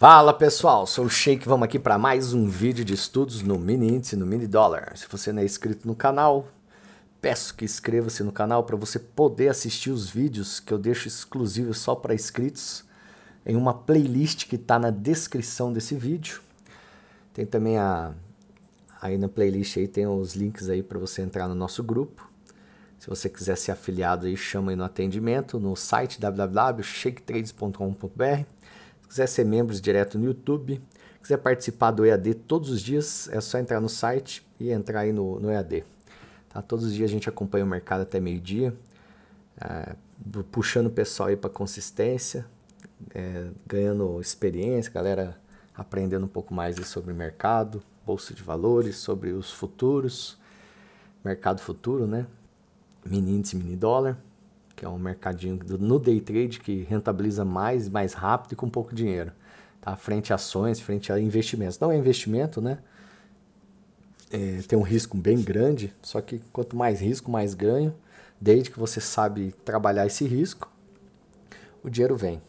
Fala pessoal, sou o Shake, vamos aqui para mais um vídeo de estudos no Mini Índice, no Mini Dollar. Se você não é inscrito no canal, peço que inscreva-se no canal para você poder assistir os vídeos que eu deixo exclusivos só para inscritos em uma playlist que está na descrição desse vídeo. Tem também a aí na playlist aí tem os links aí para você entrar no nosso grupo. Se você quiser ser afiliado aí, chama aí no atendimento no site www.shaketrades.com.br quiser ser membro direto no YouTube, quiser participar do EAD todos os dias, é só entrar no site e entrar aí no, no EAD. Tá? Todos os dias a gente acompanha o mercado até meio-dia, ah, puxando o pessoal aí para consistência, é, ganhando experiência, galera aprendendo um pouco mais sobre o mercado, bolsa de valores, sobre os futuros, mercado futuro, né? Mini índice, mini dólar que é um mercadinho no day trade que rentabiliza mais, mais rápido e com pouco dinheiro, tá? Frente a ações, frente a investimentos. Não é investimento, né? É, tem um risco bem grande, só que quanto mais risco, mais ganho. Desde que você sabe trabalhar esse risco, o dinheiro vem.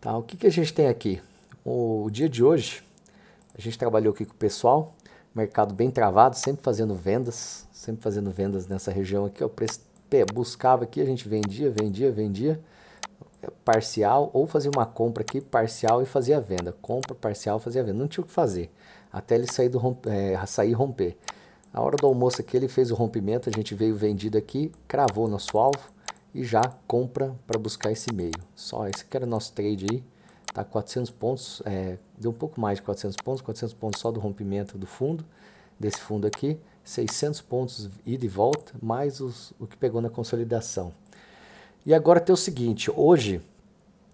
Tá? O que, que a gente tem aqui? O dia de hoje, a gente trabalhou aqui com o pessoal, mercado bem travado, sempre fazendo vendas, sempre fazendo vendas nessa região aqui, o preço buscava aqui, a gente vendia, vendia, vendia eh, parcial ou fazia uma compra aqui parcial e fazia venda. Compra parcial, fazia venda. Não tinha o que fazer até ele sair do rompe eh, é, sair romper. A hora do almoço aqui ele fez o rompimento, a gente veio vendido aqui, cravou nosso alvo e já compra para buscar esse meio. Só esse que era o nosso trade aí. Tá 400 pontos, é, deu um pouco mais de 400 pontos, 400 pontos só do rompimento do fundo, desse fundo aqui. 600 pontos ida e volta, mais os, o que pegou na consolidação. E agora tem o seguinte, hoje,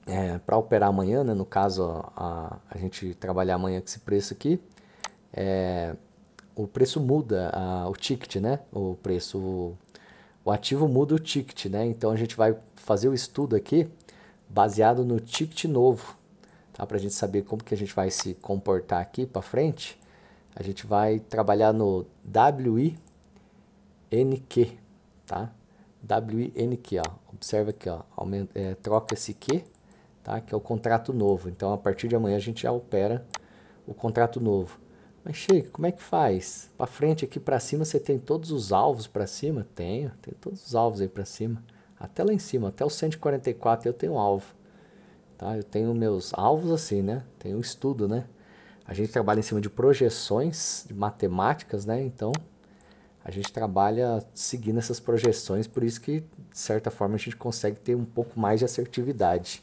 é, para operar amanhã, né, no caso a, a gente trabalhar amanhã com esse preço aqui, é, o preço muda, a, o ticket, né? O preço, o, o ativo muda o ticket, né? Então a gente vai fazer o estudo aqui baseado no ticket novo, tá? Para a gente saber como que a gente vai se comportar aqui para frente a gente vai trabalhar no WINQ, tá? WINQ, ó. observa aqui, ó. Aumenta, é, troca esse Q, tá? que é o contrato novo. Então, a partir de amanhã, a gente já opera o contrato novo. Mas, chega, como é que faz? Para frente, aqui para cima, você tem todos os alvos para cima? Tenho, tem todos os alvos aí para cima. Até lá em cima, até o 144 eu tenho um alvo. Tá? Eu tenho meus alvos assim, né? Tenho um estudo, né? A gente trabalha em cima de projeções de matemáticas, né? Então a gente trabalha seguindo essas projeções, por isso que de certa forma a gente consegue ter um pouco mais de assertividade,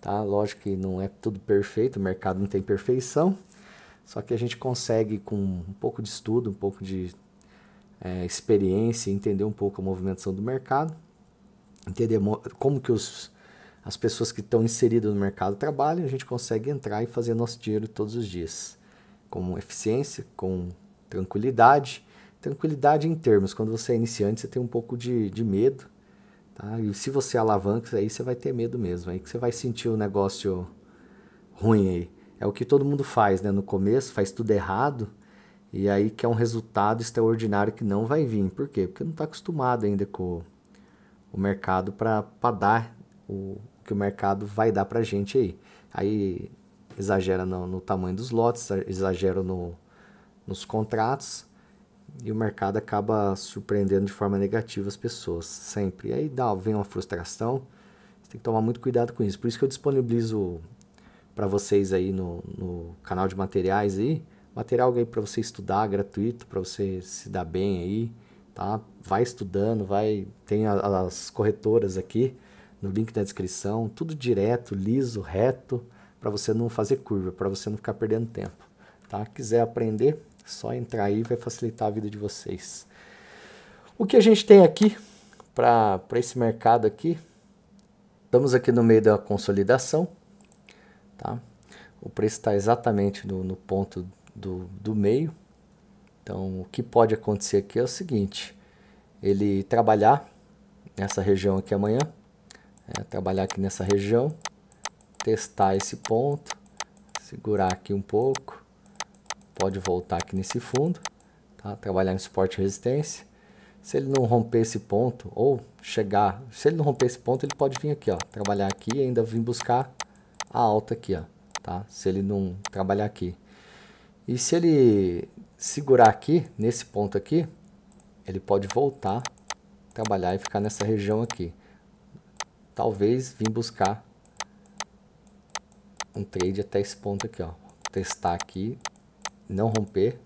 tá? Lógico que não é tudo perfeito, o mercado não tem perfeição, só que a gente consegue com um pouco de estudo, um pouco de é, experiência, entender um pouco a movimentação do mercado, entender como que os as pessoas que estão inseridas no mercado de trabalho, a gente consegue entrar e fazer nosso dinheiro todos os dias, com eficiência, com tranquilidade. Tranquilidade em termos, quando você é iniciante, você tem um pouco de, de medo, tá? E se você é alavanca, aí você vai ter medo mesmo, aí que você vai sentir o um negócio ruim aí. É o que todo mundo faz, né? No começo, faz tudo errado, e aí que é um resultado extraordinário que não vai vir. Por quê? Porque não está acostumado ainda com o mercado para dar o que o mercado vai dar para gente aí. Aí exagera no, no, tamanho dos lotes, exagera no, nos contratos e o mercado acaba surpreendendo de forma negativa as pessoas, sempre. E aí dá, vem uma frustração, você tem que tomar muito cuidado com isso. Por isso que eu disponibilizo para vocês aí no, no canal de materiais aí, material aí para você estudar gratuito, para você se dar bem aí, tá? Vai estudando, vai tem as corretoras aqui no link da descrição, tudo direto, liso, reto, para você não fazer curva, para você não ficar perdendo tempo. Tá? Quiser aprender, só entrar aí vai facilitar a vida de vocês. O que a gente tem aqui para esse mercado aqui? Estamos aqui no meio da consolidação, tá? O preço está exatamente no, no ponto do, do meio. Então, o que pode acontecer aqui é o seguinte: ele trabalhar nessa região aqui amanhã, né, trabalhar aqui nessa região, testar esse ponto, segurar aqui um pouco, pode voltar aqui nesse fundo, tá? trabalhar em suporte e resistência. Se ele não romper esse ponto, ou chegar, se ele não romper esse ponto, ele pode vir aqui, ó, trabalhar aqui e ainda vir buscar a alta aqui, ó, tá? se ele não trabalhar aqui. E se ele segurar aqui, nesse ponto aqui, ele pode voltar, trabalhar e ficar nessa região aqui talvez vim buscar um trade até esse ponto aqui, ó. Testar aqui, não romper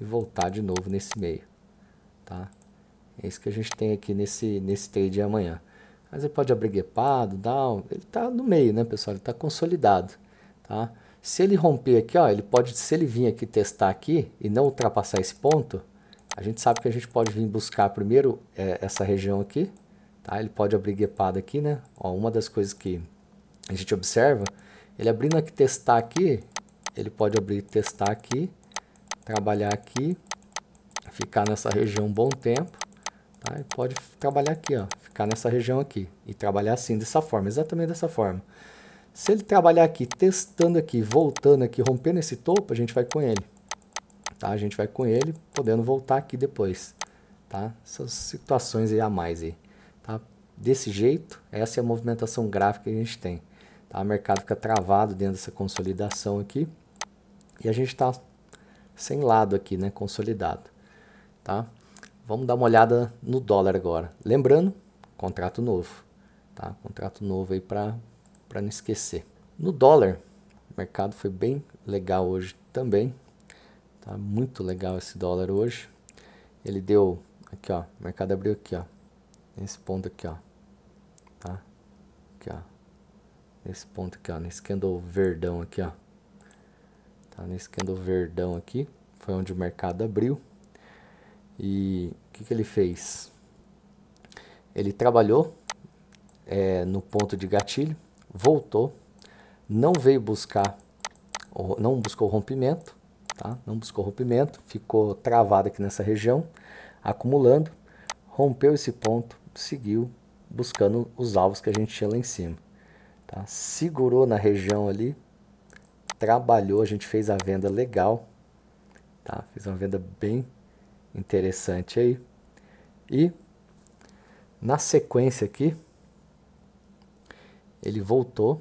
e voltar de novo nesse meio, tá? É isso que a gente tem aqui nesse, nesse trade de amanhã. Mas ele pode abrir guepado, down, ele tá no meio, né, pessoal? Ele tá consolidado, tá? Se ele romper aqui, ó, ele pode, se ele vir aqui testar aqui e não ultrapassar esse ponto, a gente sabe que a gente pode vir buscar primeiro é, essa região aqui, Tá? Ele pode abrir guepado aqui, né? Ó, uma das coisas que a gente observa, ele abrindo aqui testar aqui, ele pode abrir testar aqui, trabalhar aqui, ficar nessa região um bom tempo, tá? Ele pode trabalhar aqui, ó, ficar nessa região aqui e trabalhar assim, dessa forma, exatamente dessa forma. Se ele trabalhar aqui, testando aqui, voltando aqui, rompendo esse topo, a gente vai com ele, tá? A gente vai com ele, podendo voltar aqui depois, tá? Essas situações aí a mais aí. Tá? Desse jeito, essa é a movimentação gráfica que a gente tem. Tá? O mercado fica travado dentro dessa consolidação aqui e a gente está sem lado aqui, né? consolidado. Tá? Vamos dar uma olhada no dólar agora. Lembrando, contrato novo. Tá? Contrato novo aí para não esquecer. No dólar, o mercado foi bem legal hoje também. Tá muito legal esse dólar hoje. Ele deu aqui, ó, o mercado abriu aqui, ó, nesse ponto aqui, ó, tá? Aqui, ó, nesse ponto aqui, ó, nesse candle verdão aqui, ó, tá? Nesse candle verdão aqui, foi onde o mercado abriu e o que, que ele fez? Ele trabalhou é, no ponto de gatilho, voltou, não veio buscar, não buscou rompimento, tá? Não buscou rompimento, ficou travado aqui nessa região, acumulando, rompeu esse ponto, seguiu buscando os alvos que a gente tinha lá em cima. Tá? Segurou na região ali, trabalhou, a gente fez a venda legal, tá? fez uma venda bem interessante aí. E na sequência aqui, ele voltou,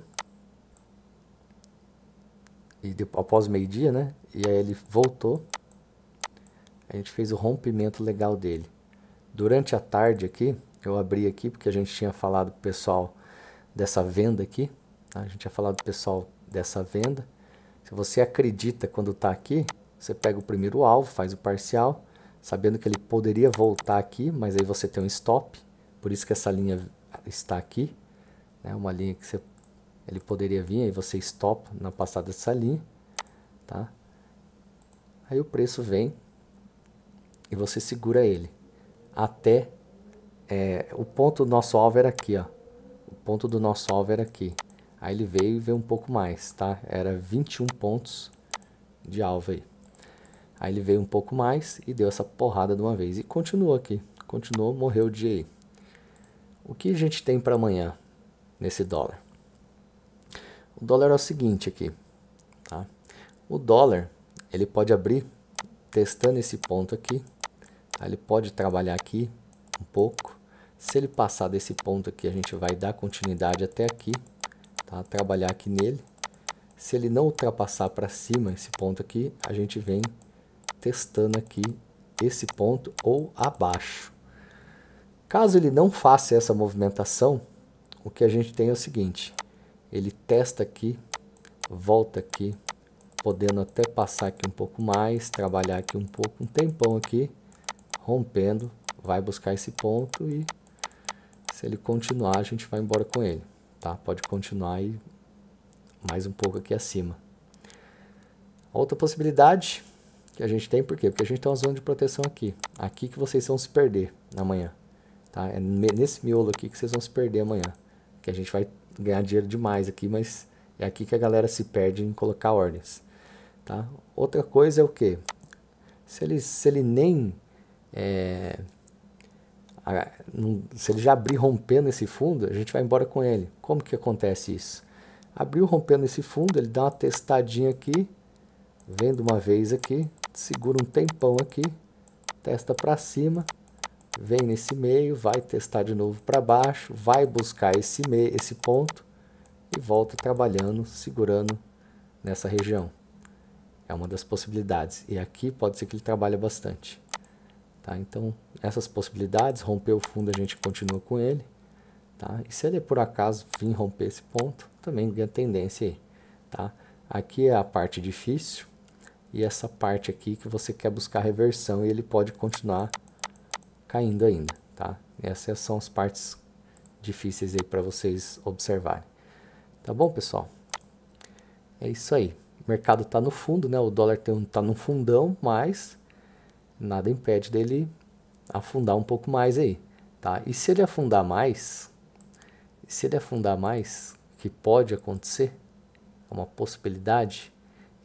e depois, após meio-dia, né? E aí ele voltou, a gente fez o rompimento legal dele. Durante a tarde aqui, eu abri aqui porque a gente tinha falado pro pessoal dessa venda aqui, tá? a gente tinha falado pro pessoal dessa venda. Se você acredita quando está aqui, você pega o primeiro alvo, faz o parcial, sabendo que ele poderia voltar aqui, mas aí você tem um stop, por isso que essa linha está aqui, né? uma linha que você, ele poderia vir, aí você stop na passada dessa linha, tá? Aí o preço vem e você segura ele até é, o ponto do nosso alvo era aqui, ó. O ponto do nosso alvo era aqui. Aí ele veio e veio um pouco mais, tá? Era 21 pontos de alvo aí. Aí ele veio um pouco mais e deu essa porrada de uma vez. E continuou aqui. Continuou, morreu o dia aí. O que a gente tem para amanhã nesse dólar? O dólar é o seguinte aqui, tá? O dólar, ele pode abrir testando esse ponto aqui. Tá? Ele pode trabalhar aqui um pouco. Se ele passar desse ponto aqui, a gente vai dar continuidade até aqui, tá? trabalhar aqui nele. Se ele não ultrapassar para cima esse ponto aqui, a gente vem testando aqui esse ponto ou abaixo. Caso ele não faça essa movimentação, o que a gente tem é o seguinte, ele testa aqui, volta aqui, podendo até passar aqui um pouco mais, trabalhar aqui um pouco, um tempão aqui, rompendo, vai buscar esse ponto e se ele continuar, a gente vai embora com ele, tá? Pode continuar aí mais um pouco aqui acima. Outra possibilidade que a gente tem, por quê? Porque a gente tem uma zona de proteção aqui. Aqui que vocês vão se perder amanhã, tá? É nesse miolo aqui que vocês vão se perder amanhã. Que a gente vai ganhar dinheiro demais aqui, mas é aqui que a galera se perde em colocar ordens, tá? Outra coisa é o quê? Se ele, se ele nem... É, se ele já abrir rompendo esse fundo, a gente vai embora com ele. Como que acontece isso? Abriu rompendo esse fundo, ele dá uma testadinha aqui, vem de uma vez aqui, segura um tempão aqui, testa para cima, vem nesse meio, vai testar de novo para baixo, vai buscar esse, meio, esse ponto e volta trabalhando, segurando nessa região. É uma das possibilidades. E aqui pode ser que ele trabalhe bastante. Tá? Então, essas possibilidades, romper o fundo a gente continua com ele. Tá? E se ele por acaso vir romper esse ponto, também ganha tendência aí. Tá? Aqui é a parte difícil e essa parte aqui que você quer buscar reversão e ele pode continuar caindo ainda. Tá? Essas são as partes difíceis aí para vocês observarem. Tá bom, pessoal? É isso aí. O mercado está no fundo, né? O dólar está no fundão, mas nada impede dele afundar um pouco mais aí, tá? E se ele afundar mais, se ele afundar mais, que pode acontecer, é uma possibilidade,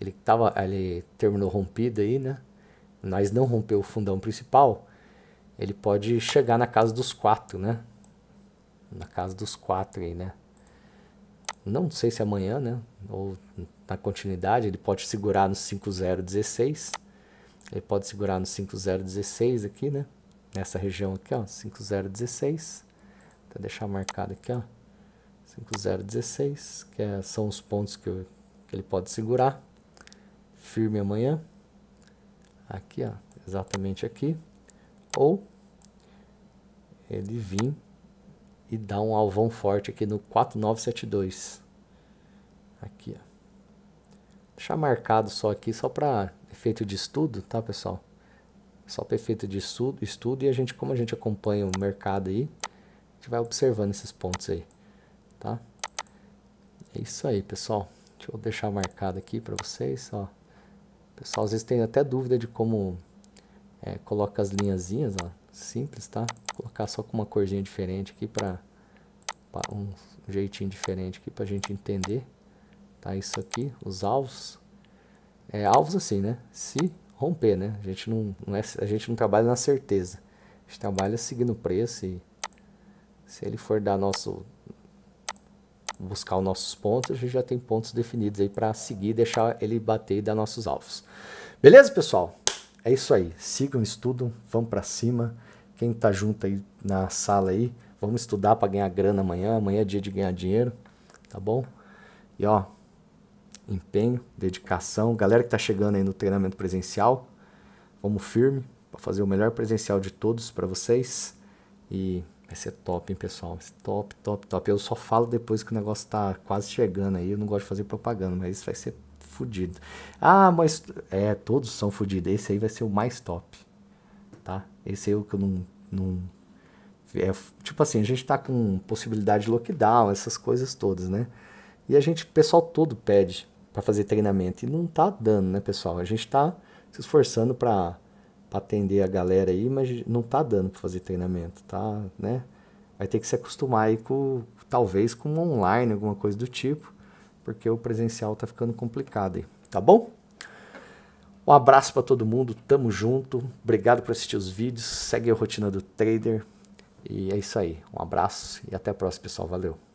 ele tava, ele terminou rompido aí, né? Mas não rompeu o fundão principal, ele pode chegar na casa dos quatro, né? Na casa dos quatro aí, né? Não sei se é amanhã, né? Ou na continuidade, ele pode segurar no 5016 ele pode segurar no 5016 aqui, né? Nessa região aqui, ó, 5016. Vou deixar marcado aqui, ó. 5016, que é, são os pontos que, eu, que ele pode segurar. Firme amanhã. Aqui, ó, exatamente aqui. Ou ele vir e dar um alvão forte aqui no 4972. Aqui, ó. Deixar marcado só aqui, só para efeito de estudo, tá, pessoal? Só perfeito de estudo, estudo e a gente, como a gente acompanha o mercado aí, a gente vai observando esses pontos aí, tá? É isso aí, pessoal. Deixa eu deixar marcado aqui para vocês, ó. Pessoal, às vezes tem até dúvida de como é, coloca as linhazinhas, ó. Simples, tá? Vou colocar só com uma corzinha diferente aqui para um jeitinho diferente aqui para a gente entender, tá? Isso aqui, os alvos é, alvos assim, né? Se romper, né? A gente não, não é, a gente não trabalha na certeza. A gente trabalha seguindo o preço e se ele for dar nosso buscar os nossos pontos, a gente já tem pontos definidos aí para seguir, deixar ele bater e dar nossos alvos. Beleza, pessoal? É isso aí. Sigam, estudam, vão para cima. Quem tá junto aí na sala aí, vamos estudar para ganhar grana amanhã. Amanhã é dia de ganhar dinheiro, tá bom? E ó, empenho, dedicação. Galera que está chegando aí no treinamento presencial, vamos firme para fazer o melhor presencial de todos para vocês. E vai ser top, hein, pessoal? Vai ser top, top, top. Eu só falo depois que o negócio está quase chegando aí. Eu não gosto de fazer propaganda, mas isso vai ser fudido. Ah, mas. É, todos são fudidos. Esse aí vai ser o mais top, tá? Esse aí é o que eu não. não é, tipo assim, a gente está com possibilidade de lockdown, essas coisas todas, né? E a gente, o pessoal todo pede para fazer treinamento. E não tá dando, né, pessoal? A gente está se esforçando para atender a galera aí, mas não tá dando para fazer treinamento, tá? Né? Vai ter que se acostumar aí com, talvez, com online, alguma coisa do tipo, porque o presencial tá ficando complicado aí, tá bom? Um abraço para todo mundo, tamo junto. Obrigado por assistir os vídeos, segue a rotina do trader. E é isso aí. Um abraço e até a próxima, pessoal. Valeu.